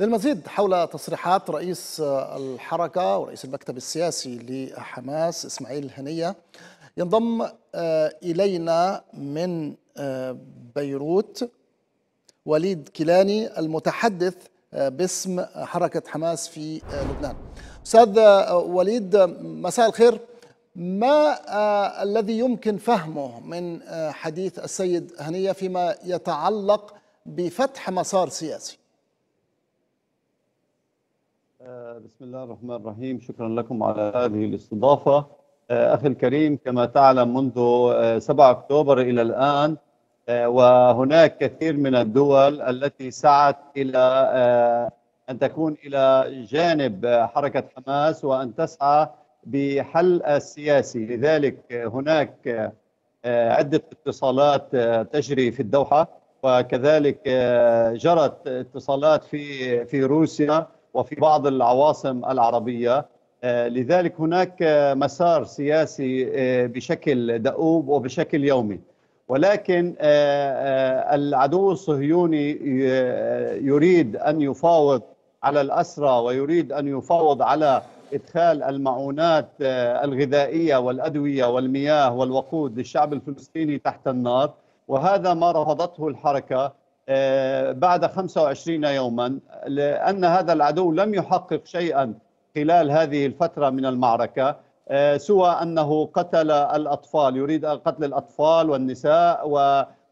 للمزيد حول تصريحات رئيس آه، الحركة ورئيس المكتب السياسي لحماس إسماعيل هنية ينضم آه، إلينا من آه، بيروت وليد كيلاني المتحدث باسم حركة حماس في لبنان أستاذ وليد مساء الخير ما الذي يمكن فهمه من حديث السيد هنية فيما يتعلق بفتح مسار سياسي آه، بسم الله الرحمن الرحيم شكرا لكم على هذه الاستضافة آه، أخي الكريم كما تعلم منذ 7 آه، أكتوبر إلى الآن وهناك كثير من الدول التي سعت إلى أن تكون إلى جانب حركة حماس وأن تسعى بحل السياسي لذلك هناك عدة اتصالات تجري في الدوحة وكذلك جرت اتصالات في في روسيا وفي بعض العواصم العربية آه، لذلك هناك آه، مسار سياسي آه، بشكل دؤوب وبشكل يومي ولكن العدو الصهيوني يريد أن يفاوض على الأسرى ويريد أن يفاوض على إدخال المعونات الغذائية والأدوية والمياه والوقود للشعب الفلسطيني تحت النار وهذا ما رفضته الحركة آه، بعد 25 يوما لأن هذا العدو لم يحقق شيئا خلال هذه الفترة من المعركة آه، سوى أنه قتل الأطفال يريد قتل الأطفال والنساء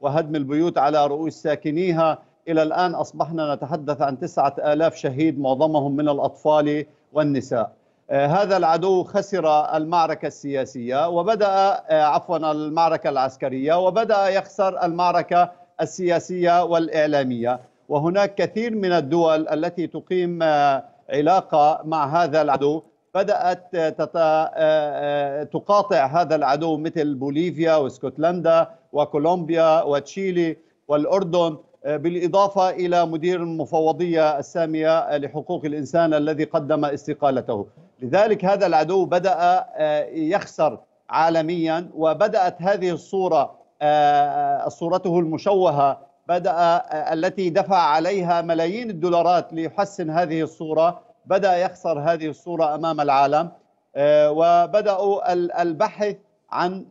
وهدم البيوت على رؤوس ساكنيها إلى الآن أصبحنا نتحدث عن 9000 شهيد معظمهم من الأطفال والنساء آه، هذا العدو خسر المعركة السياسية وبدأ عفوا المعركة العسكرية وبدأ يخسر المعركة السياسية والإعلامية وهناك كثير من الدول التي تقيم آه، علاقة مع هذا العدو بدأت آه، آه، تقاطع هذا العدو مثل بوليفيا واسكتلندا وكولومبيا وتشيلي والأردن بالإضافة إلى مدير المفوضية السامية لحقوق الإنسان الذي قدم استقالته لذلك هذا العدو بدأ يخسر عالميا وبدأت هذه الصورة آه، صورته المشوهه بدا آه، التي دفع عليها ملايين الدولارات ليحسن هذه الصوره بدا يخسر هذه الصوره امام العالم آه، وبداوا البحث عن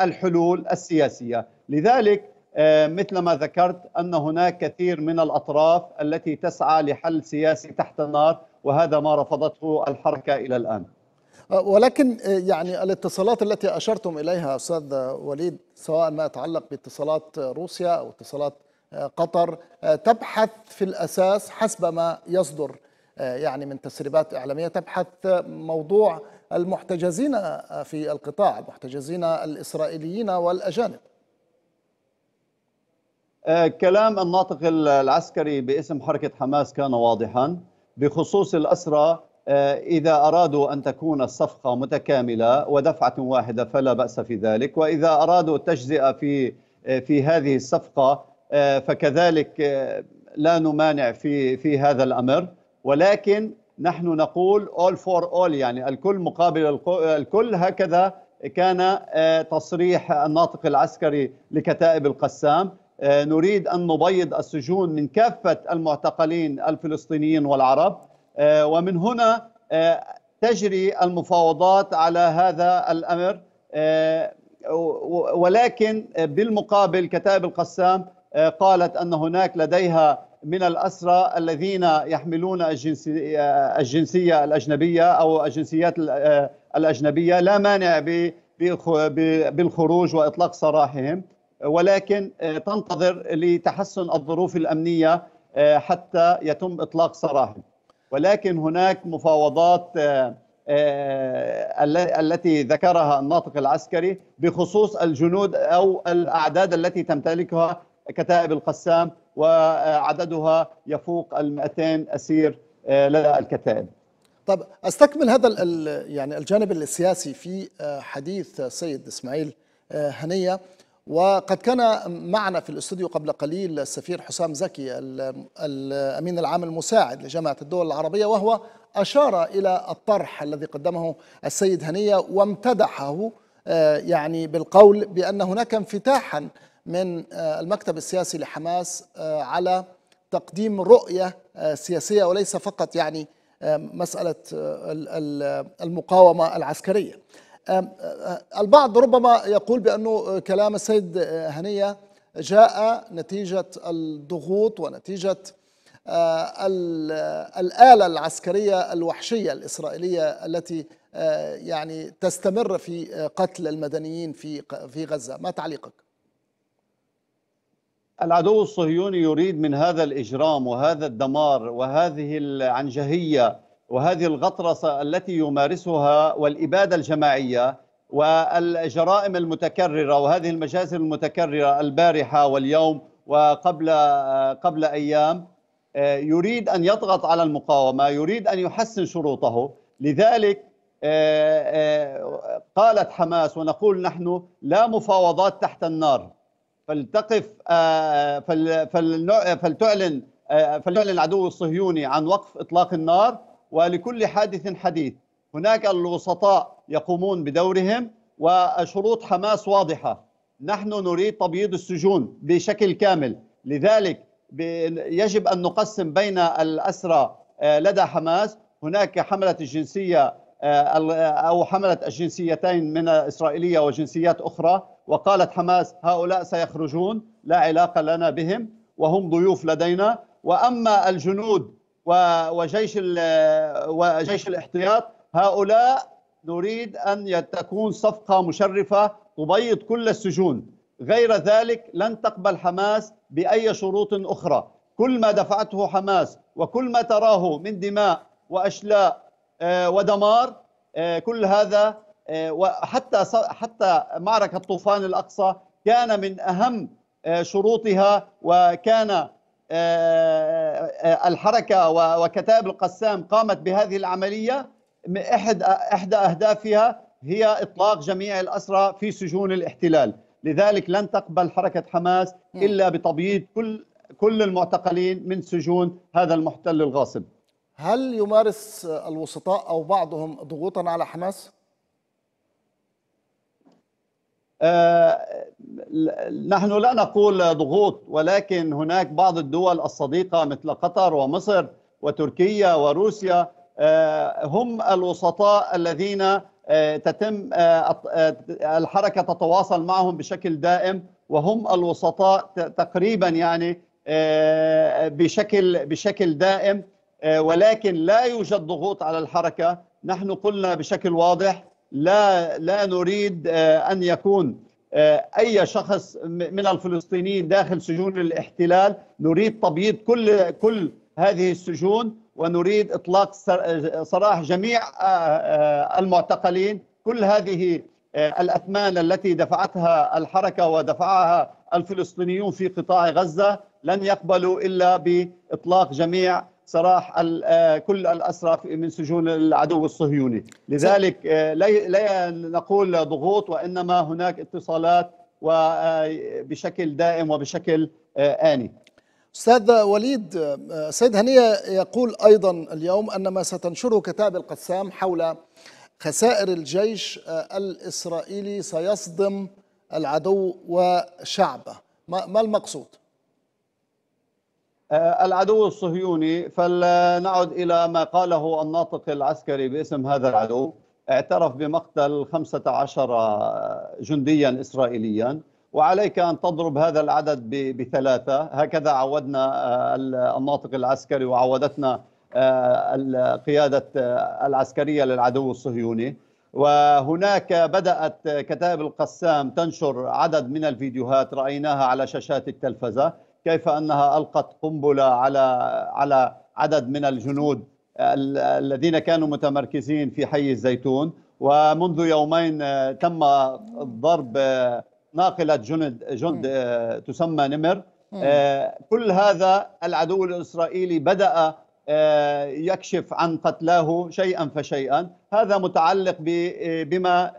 الحلول السياسيه لذلك مثل ما ذكرت ان هناك كثير من الاطراف التي تسعى لحل سياسي تحت النار وهذا ما رفضته الحركه الى الان أه، ولكن أه، يعني الاتصالات التي أشرتم إليها أستاذ وليد سواء ما يتعلق باتصالات روسيا أو اتصالات أه، قطر تبحث في الأساس حسب ما يصدر يعني من تسريبات إعلامية تبحث موضوع المحتجزين في القطاع المحتجزين الإسرائيليين والأجانب كلام الناطق العسكري باسم حركة حماس كان واضحا بخصوص الأسرى آه، إذا أرادوا أن تكون الصفقة متكاملة ودفعة واحدة فلا بأس في ذلك وإذا أرادوا التجزئة في آه، في هذه الصفقة آه، فكذلك لا نمانع في في هذا الأمر ولكن نحن نقول all for all يعني الكل مقابل الكل هكذا كان تصريح الناطق العسكري لكتائب القسام نريد أن نبيض السجون من كافة المعتقلين الفلسطينيين والعرب آه، ومن هنا آه، تجري المفاوضات على هذا الامر آه، ولكن بالمقابل كتائب القسام قالت ان هناك لديها من الاسرى الذين يحملون الجنسيه الاجنبيه او الجنسيات الاجنبيه لا مانع بالخروج واطلاق سراحهم ولكن تنتظر لتحسن الظروف الامنيه حتى يتم اطلاق سراحهم ولكن هناك مفاوضات آه، آه، التي ذكرها الناطق العسكري بخصوص الجنود او الاعداد التي تمتلكها كتائب القسام وعددها يفوق ال 200 اسير آه، لدى الكتائب. طب استكمل هذا يعني الجانب السياسي في حديث سيد اسماعيل هنيه وقد كان معنا في الاستوديو قبل قليل السفير حسام زكي الامين العام المساعد لجامعه الدول العربيه وهو اشار الى الطرح الذي قدمه السيد هنيه وامتدحه آه، يعني بالقول بان هناك انفتاحا من آه، المكتب السياسي لحماس آه، على تقديم رؤيه سياسيه وليس فقط يعني مساله المقاومه العسكريه أه، البعض ربما يقول بأنه كلام السيد هنية جاء نتيجة الضغوط ونتيجة أه، الآلة العسكرية الوحشية الإسرائيلية التي أه، يعني تستمر في قتل المدنيين في في غزة ما تعليقك؟ العدو الصهيوني يريد من هذا الإجرام وهذا الدمار وهذه العنجهية وهذه الغطرسة التي يمارسها والإبادة الجماعية والجرائم المتكررة وهذه المجازر المتكررة البارحة واليوم وقبل قبل أيام يريد أن يضغط على المقاومة يريد أن يحسن شروطه لذلك قالت حماس ونقول نحن لا مفاوضات تحت النار فلتقف فلتعلن فليعلن العدو الصهيوني عن وقف اطلاق النار ولكل حادث حديث هناك الوسطاء يقومون بدورهم وشروط حماس واضحة نحن نريد تبييض السجون بشكل كامل لذلك يجب أن نقسم بين الأسرى آه، لدى حماس هناك حملة الجنسية آه، آه، أو حملة الجنسيتين من إسرائيلية وجنسيات أخرى وقالت حماس هؤلاء سيخرجون لا علاقة لنا بهم وهم ضيوف لدينا وأما الجنود وجيش وجيش الاحتياط هؤلاء نريد ان تكون صفقه مشرفه تبيض كل السجون غير ذلك لن تقبل حماس باي شروط اخرى كل ما دفعته حماس وكل ما تراه من دماء واشلاء آه، ودمار آه، كل هذا آه، وحتى حتى معركه طوفان الاقصى كان من اهم شروطها وكان آه، آه، الحركة وكتائب القسام قامت بهذه العملية أحد إحدى أهدافها هي إطلاق جميع الأسرى في سجون الاحتلال لذلك لن تقبل حركة حماس نعم. إلا بتبييض كل كل المعتقلين من سجون هذا المحتل الغاصب هل يمارس الوسطاء أو بعضهم ضغوطا على حماس؟ آه، نحن لا نقول ضغوط ولكن هناك بعض الدول الصديقة مثل قطر ومصر وتركيا وروسيا آه، هم الوسطاء الذين آه، تتم الحركة تتواصل معهم بشكل دائم وهم الوسطاء تقريبا يعني بشكل بشكل دائم ولكن لا يوجد ضغوط على الحركة نحن قلنا بشكل واضح لا لا نريد آه، ان يكون آه، اي شخص من الفلسطينيين داخل سجون الاحتلال نريد تبييض كل كل هذه السجون ونريد اطلاق سراح جميع آه، المعتقلين كل هذه الاثمان التي دفعتها الحركه ودفعها الفلسطينيون في قطاع غزه لن يقبلوا الا باطلاق جميع سراح آه، كل الأسرى من سجون العدو الصهيوني لذلك آه، لا نقول ضغوط وإنما هناك اتصالات وبشكل آه، دائم وبشكل آني استاذ وليد سيد هنيه يقول ايضا اليوم ان ما ستنشره كتاب القسام حول خسائر الجيش الاسرائيلي سيصدم العدو وشعبه ما المقصود؟ آه، العدو الصهيوني فلنعد إلى ما قاله الناطق العسكري باسم هذا العدو اعترف بمقتل 15 جنديا إسرائيليا وعليك أن تضرب هذا العدد بثلاثة هكذا عودنا آه، الناطق العسكري وعودتنا آه، القيادة العسكرية للعدو الصهيوني وهناك بدأت كتائب القسام تنشر عدد من الفيديوهات رأيناها على شاشات التلفزة كيف انها القت قنبله على على عدد من الجنود الذين كانوا متمركزين في حي الزيتون ومنذ يومين آه، تم ضرب آه، ناقله جند جند آه، تسمى نمر كل هذا العدو الاسرائيلي بدا يكشف عن قتلاه شيئا فشيئا هذا متعلق بما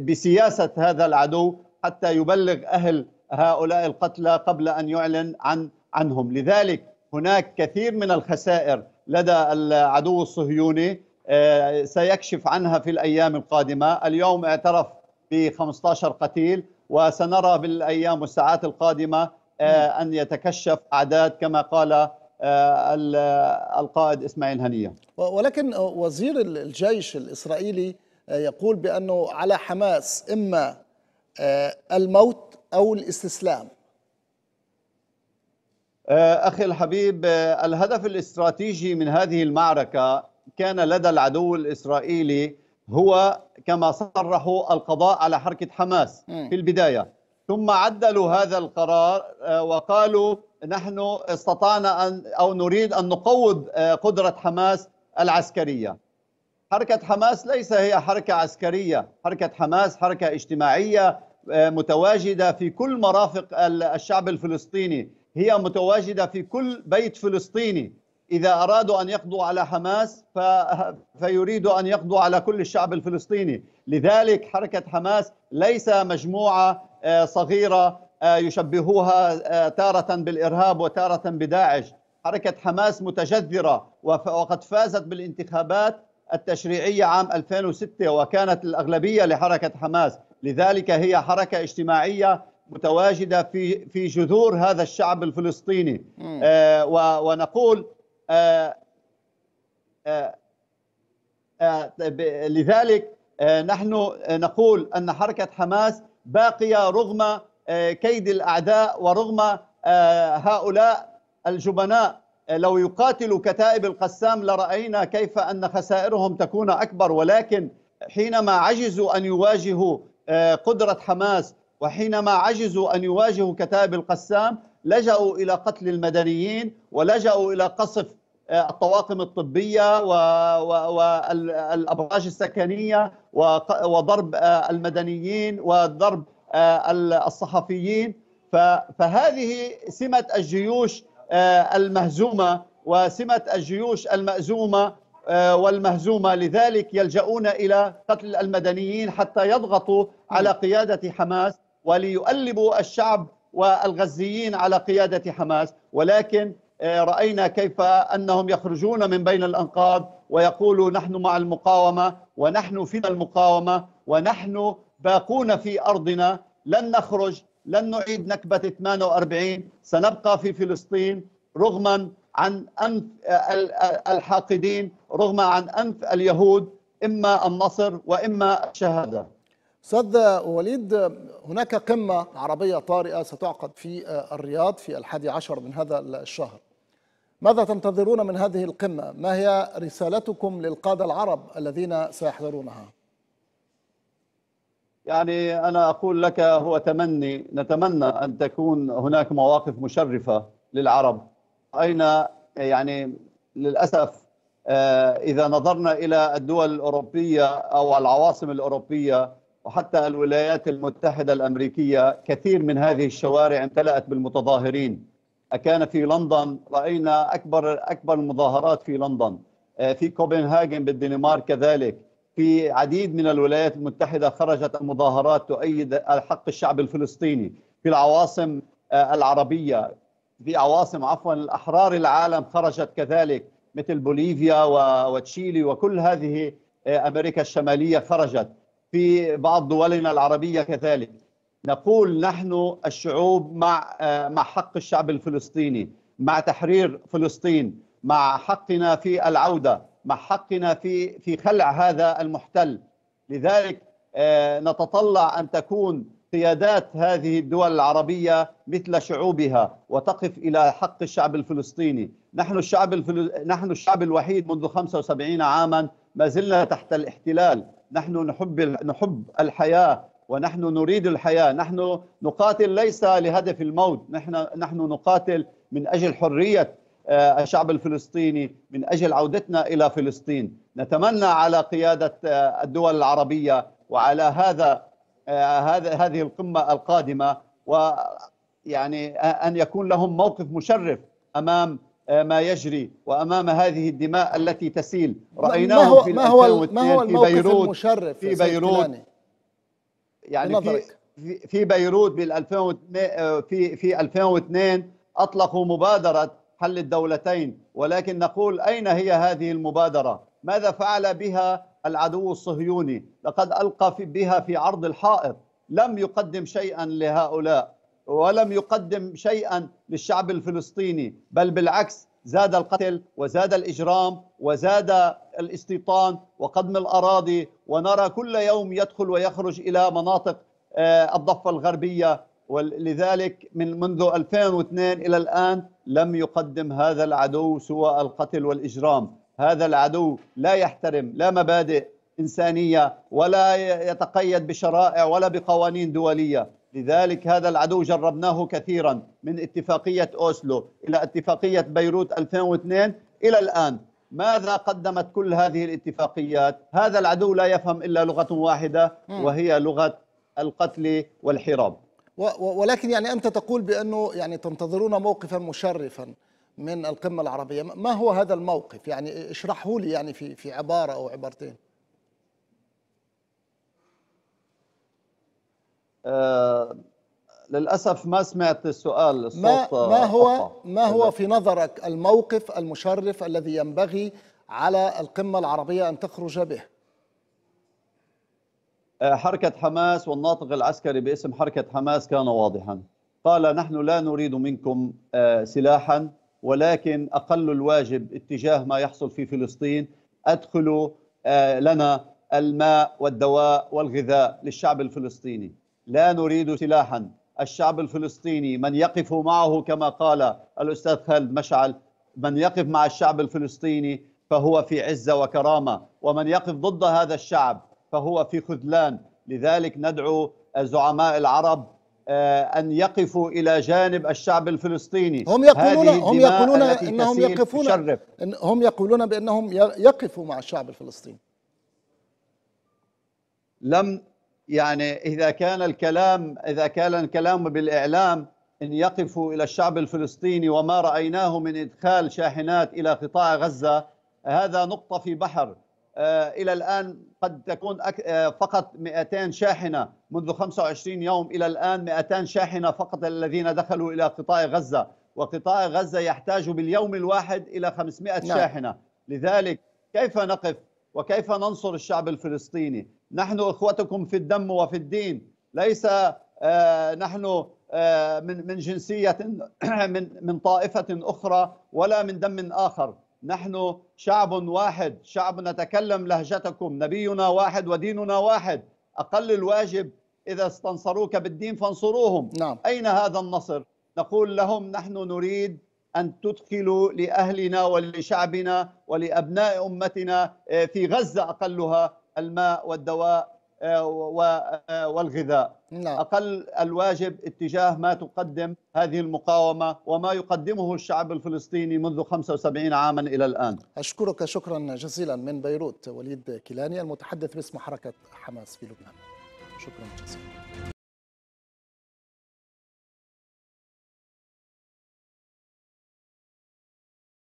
بسياسه هذا العدو حتى يبلغ اهل هؤلاء القتلى قبل أن يعلن عن عنهم لذلك هناك كثير من الخسائر لدى العدو الصهيوني آه، سيكشف عنها في الأيام القادمة اليوم اعترف ب 15 قتيل وسنرى بالأيام والساعات القادمة آه، أن يتكشف أعداد كما قال آه، القائد إسماعيل هنية ولكن وزير الجيش الإسرائيلي يقول بأنه على حماس إما الموت أو الاستسلام آه، أخي الحبيب آه، الهدف الاستراتيجي من هذه المعركة كان لدى العدو الإسرائيلي هو كما صرحوا القضاء على حركة حماس في البداية ثم عدلوا هذا القرار آه، وقالوا نحن استطعنا أن أو نريد أن نقوض قدرة حماس العسكرية حركة حماس ليس هي حركة عسكرية حركة حماس حركة اجتماعية متواجده في كل مرافق الشعب الفلسطيني هي متواجده في كل بيت فلسطيني اذا ارادوا ان يقضوا على حماس ف... فيريدوا ان يقضوا على كل الشعب الفلسطيني لذلك حركه حماس ليس مجموعه آه، صغيره آه، يشبهوها آه، تاره بالارهاب وتاره بداعش حركه حماس متجذره وقد فازت بالانتخابات التشريعيه عام 2006 وكانت الاغلبيه لحركه حماس لذلك هي حركة اجتماعية متواجدة في في جذور هذا الشعب الفلسطيني آه ونقول آه آه آه لذلك آه نحن آه، نقول أن حركة حماس باقية رغم آه كيد الأعداء ورغم آه هؤلاء الجبناء آه، لو يقاتلوا كتائب القسام لرأينا كيف أن خسائرهم تكون أكبر ولكن حينما عجزوا أن يواجهوا آه، قدرة حماس وحينما عجزوا أن يواجهوا كتائب القسام لجأوا إلى قتل المدنيين ولجأوا إلى قصف آه، الطواقم الطبية والأبراج السكنية وضرب آه، المدنيين وضرب الصحفيين فهذه سمة الجيوش المهزومة وسمة الجيوش المأزومة آه، والمهزومة لذلك يلجؤون إلى قتل المدنيين حتى يضغطوا على قيادة حماس وليؤلبوا الشعب والغزيين على قيادة حماس ولكن آه، رأينا كيف أنهم يخرجون من بين الأنقاض ويقولوا نحن مع المقاومة ونحن في المقاومة ونحن باقون في أرضنا لن نخرج لن نعيد نكبة 48 سنبقى في فلسطين رغما عن أنف آه، الحاقدين رغم عن أنف اليهود إما النصر وإما الشهادة استاذ وليد هناك قمه عربيه طارئه ستعقد في الرياض في الحادي عشر من هذا الشهر. ماذا تنتظرون من هذه القمه؟ ما هي رسالتكم للقاده العرب الذين سيحضرونها؟ يعني انا اقول لك هو تمني نتمنى ان تكون هناك مواقف مشرفه للعرب اين يعني للاسف آه، إذا نظرنا إلى الدول الأوروبية أو العواصم الأوروبية وحتى الولايات المتحدة الأمريكية كثير من هذه الشوارع امتلأت بالمتظاهرين أكان في لندن رأينا أكبر أكبر المظاهرات في لندن آه، في كوبنهاجن بالدنمارك كذلك في عديد من الولايات المتحدة خرجت المظاهرات تؤيد حق الشعب الفلسطيني في العواصم آه، العربية في عواصم عفوا الأحرار العالم خرجت كذلك مثل بوليفيا وتشيلي وكل هذه آه، امريكا الشماليه خرجت في بعض دولنا العربيه كذلك نقول نحن الشعوب مع آه، مع حق الشعب الفلسطيني مع تحرير فلسطين مع حقنا في العوده مع حقنا في في خلع هذا المحتل لذلك آه، نتطلع ان تكون قيادات هذه الدول العربية مثل شعوبها وتقف إلى حق الشعب الفلسطيني نحن الشعب, الفل... نحن الشعب الوحيد منذ 75 عاما ما زلنا تحت الاحتلال نحن نحب, نحب الحياة ونحن نريد الحياة نحن نقاتل ليس لهدف الموت نحن, نحن نقاتل من أجل حرية آه، الشعب الفلسطيني من أجل عودتنا إلى فلسطين نتمنى على قيادة آه، الدول العربية وعلى هذا آه، هذا هذه القمه القادمه ويعني ان يكون لهم موقف مشرف امام آه، ما يجري وامام هذه الدماء التي تسيل رايناه في ما هو ما هو الموقف في بيروت المشرف يعني في بيروت يعني في في بيروت بال 2002 آه، في في 2002 اطلقوا مبادره حل الدولتين ولكن نقول اين هي هذه المبادره؟ ماذا فعل بها العدو الصهيوني لقد ألقى في بها في عرض الحائط لم يقدم شيئا لهؤلاء ولم يقدم شيئا للشعب الفلسطيني بل بالعكس زاد القتل وزاد الإجرام وزاد الاستيطان وقدم الأراضي ونرى كل يوم يدخل ويخرج إلى مناطق آه، الضفة الغربية ولذلك من منذ 2002 إلى الآن لم يقدم هذا العدو سوى القتل والإجرام هذا العدو لا يحترم لا مبادئ إنسانية ولا يتقيد بشرائع ولا بقوانين دولية لذلك هذا العدو جربناه كثيرا من اتفاقية أوسلو إلى اتفاقية بيروت 2002 إلى الآن ماذا قدمت كل هذه الاتفاقيات هذا العدو لا يفهم إلا لغة واحدة وهي لغة القتل والحراب ولكن يعني أنت تقول بأنه يعني تنتظرون موقفا مشرفا من القمة العربية ما هو هذا الموقف يعني اشرحه لي يعني في في عبارة أو عبارتين آه للأسف ما سمعت السؤال الصوت ما, ما هو ما هو في نظرك الموقف المشرف الذي ينبغي على القمة العربية أن تخرج به آه، حركة حماس والناطق العسكري باسم حركة حماس كان واضحا قال نحن لا نريد منكم آه، سلاحا ولكن أقل الواجب اتجاه ما يحصل في فلسطين أدخلوا آه، لنا الماء والدواء والغذاء للشعب الفلسطيني لا نريد سلاحا الشعب الفلسطيني من يقف معه كما قال الأستاذ خالد مشعل من يقف مع الشعب الفلسطيني فهو في عزة وكرامة ومن يقف ضد هذا الشعب فهو في خذلان لذلك ندعو زعماء العرب آه، أن يقفوا إلى جانب الشعب الفلسطيني هم يقولون هم يقولون أنهم يقفون إن هم يقولون بأنهم يقفوا مع الشعب الفلسطيني لم يعني إذا كان الكلام إذا كان الكلام بالإعلام أن يقفوا إلى الشعب الفلسطيني وما رأيناه من إدخال شاحنات إلى قطاع غزة هذا نقطة في بحر آه، الى الان قد تكون آه، فقط 200 شاحنه منذ 25 يوم الى الان 200 شاحنه فقط الذين دخلوا الى قطاع غزه وقطاع غزه يحتاج باليوم الواحد الى 500 نعم. شاحنه لذلك كيف نقف وكيف ننصر الشعب الفلسطيني نحن اخوتكم في الدم وفي الدين ليس آه، نحن من من جنسيه من من طائفه اخرى ولا من دم اخر نحن شعب واحد شعب نتكلم لهجتكم نبينا واحد وديننا واحد أقل الواجب إذا استنصروك بالدين فانصروهم نعم. أين هذا النصر؟ نقول لهم نحن نريد أن تدخلوا لأهلنا ولشعبنا ولأبناء أمتنا آه، في غزة أقلها الماء والدواء آه، آه، والغذاء نعم. أقل الواجب اتجاه ما تقدم هذه المقاومة وما يقدمه الشعب الفلسطيني منذ 75 عاما إلى الآن أشكرك شكرا جزيلا من بيروت وليد كيلاني المتحدث باسم حركة حماس في لبنان شكرا جزيلا